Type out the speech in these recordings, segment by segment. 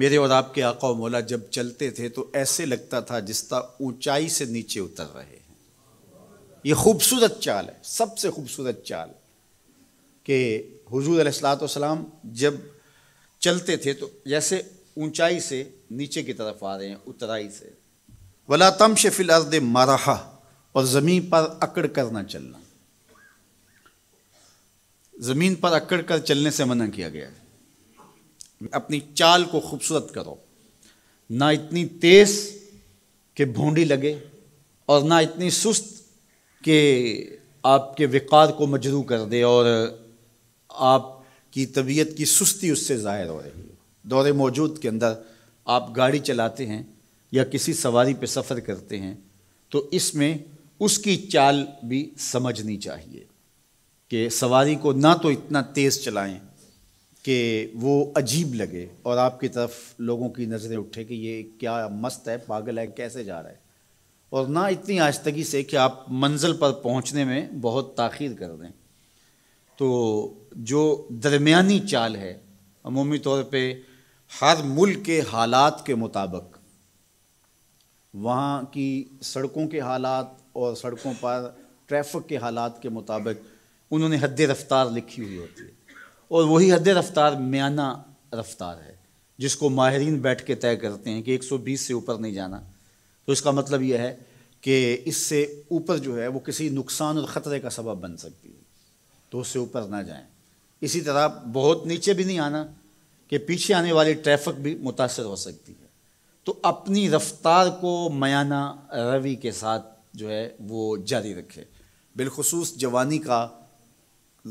मेरे और आपके आका मौला जब चलते थे तो ऐसे लगता था जिस तरह ऊंचाई से नीचे उतर रहे हैं ये खूबसूरत चाल है सबसे खूबसूरत चाल कि हजूर सलाम जब चलते थे तो जैसे ऊंचाई से नीचे की तरफ आ रहे हैं उतराई से वला तम शफिल अर्द मराहा और ज़मीन पर अकड़ कर ना चलना ज़मीन पर अकड़ कर चलने से मना किया गया है अपनी चाल को खूबसूरत करो ना इतनी तेज कि भोंडी लगे और ना इतनी सुस्त कि आपके विकार को मजरू कर दे और आपकी तबीयत की सुस्ती उससे ज़ाहिर हो रही हो दौरे मौजूद के अंदर आप गाड़ी चलाते हैं या किसी सवारी पे सफ़र करते हैं तो इसमें उसकी चाल भी समझनी चाहिए कि सवारी को ना तो इतना तेज़ चलाएं कि वो अजीब लगे और आपकी तरफ लोगों की नज़रें उठे कि ये क्या मस्त है पागल है कैसे जा रहा है और ना इतनी आस्तगी से कि आप मंजिल पर पहुंचने में बहुत ताखिर कर दें तो जो दरमियानी चाल है अमूमी तौर पे हर मुल्क के हालात के मुताबिक वहाँ की सड़कों के हालात और सड़कों पर ट्रैफिक के हालात के मुताबिक उन्होंने हद रफ्तार लिखी हुई होती है और वही हद रफ्तार म्याना रफ्तार है जिसको माहरीन बैठ के तय करते हैं कि 120 से ऊपर नहीं जाना तो इसका मतलब यह है कि इससे ऊपर जो है वो किसी नुकसान और ख़तरे का सबब बन सकती है तो उससे ऊपर ना जाएं इसी तरह बहुत नीचे भी नहीं आना कि पीछे आने वाली ट्रैफिक भी मुतासर हो सकती है तो अपनी रफ्तार को मयाना रवि के साथ जो है वो जारी रखे बिलखसूस जवानी का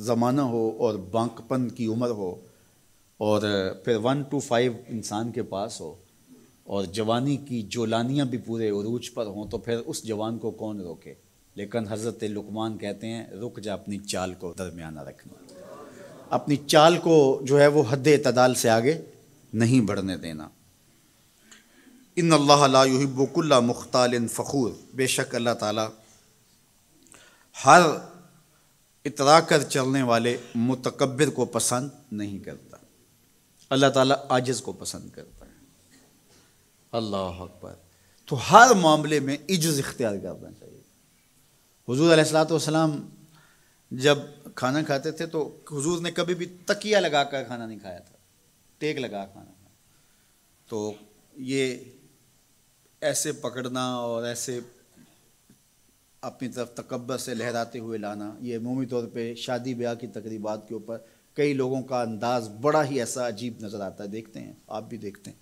ज़माना हो और बांकपन की उम्र हो और फिर वन टू फाइव इंसान के पास हो और जवानी की जोलानियाँ भी पूरे उरूज पर हों तो फिर उस जवान को कौन रोके लेकिन हज़रत लुकमान कहते हैं रुक जा अपनी चाल को दरमियाना रखना अपनी चाल को जो है वो हद तदाल से आगे नहीं बढ़ने देना इन अल्लाहबकुल्ला मुख्ताल फ़खूर बेशक अल्लाह ताला हर इतरा कर चलने वाले मुतकबर को पसंद नहीं करता अल्लाह ताला आजिज़ को पसंद करता है अल्लाह अकबर तो हर मामले में इज्ज़ इख्तियार करना चाहिए हजूर अलैहिस्सलाम जब खाना खाते थे तो हुजूर ने कभी भी तकिया लगा कर खाना नहीं खाया था टेक लगा खाना तो ये ऐसे पकड़ना और ऐसे अपनी तरफ तकबर से लहराते हुए लाना ये अमूमी तौर पर शादी ब्याह की तकरीबा के ऊपर कई लोगों का अंदाज़ बड़ा ही ऐसा अजीब नज़र आता है देखते हैं आप भी देखते हैं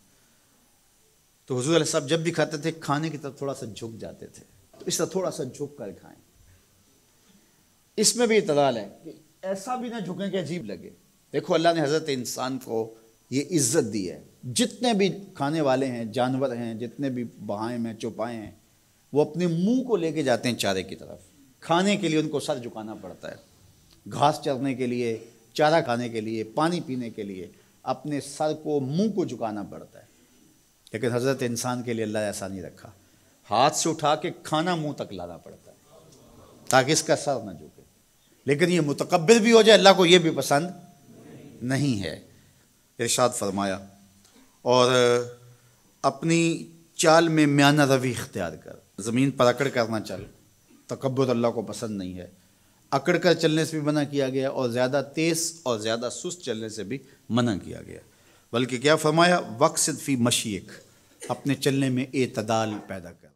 तो हजूर साहब जब भी खाते थे खाने की तरफ थोड़ा सा झुक जाते थे तो इस तरह थोड़ा सा झुक कर खाएं इसमें भी इतदाल है कि ऐसा भी ना झुकें कि अजीब लगे देखो अल्लाह ने हज़रत इंसान को ये इज्जत दी है जितने भी खाने वाले हैं जानवर हैं जितने भी बहाएं हैं चौपाएँ हैं वो अपने मुंह को लेके जाते हैं चारे की तरफ खाने के लिए उनको सर झुकाना पड़ता है घास चरने के लिए चारा खाने के लिए पानी पीने के लिए अपने सर को मुंह को झुकाना पड़ता है लेकिन हज़रत इंसान के लिए अल्लाह ऐसा नहीं रखा हाथ से उठा के खाना मुंह तक लाना पड़ता है ताकि इसका सर ना झुके लेकिन ये मुतकबर भी हो जाए अल्लाह को ये भी पसंद नहीं है इरशाद फरमाया और अपनी चाल में म्याना रवि इख्तियार कर ज़मीन पर अकड़ कर ना चल तकबर अल्लाह को पसंद नहीं है अकड़ कर चलने से भी मना किया गया और ज़्यादा तेज़ और ज़्यादा सुस्त चलने से भी मना किया गया बल्कि क्या फरमाया वक्सद फ़ी मशीक अपने चलने में एतदाल पैदा कर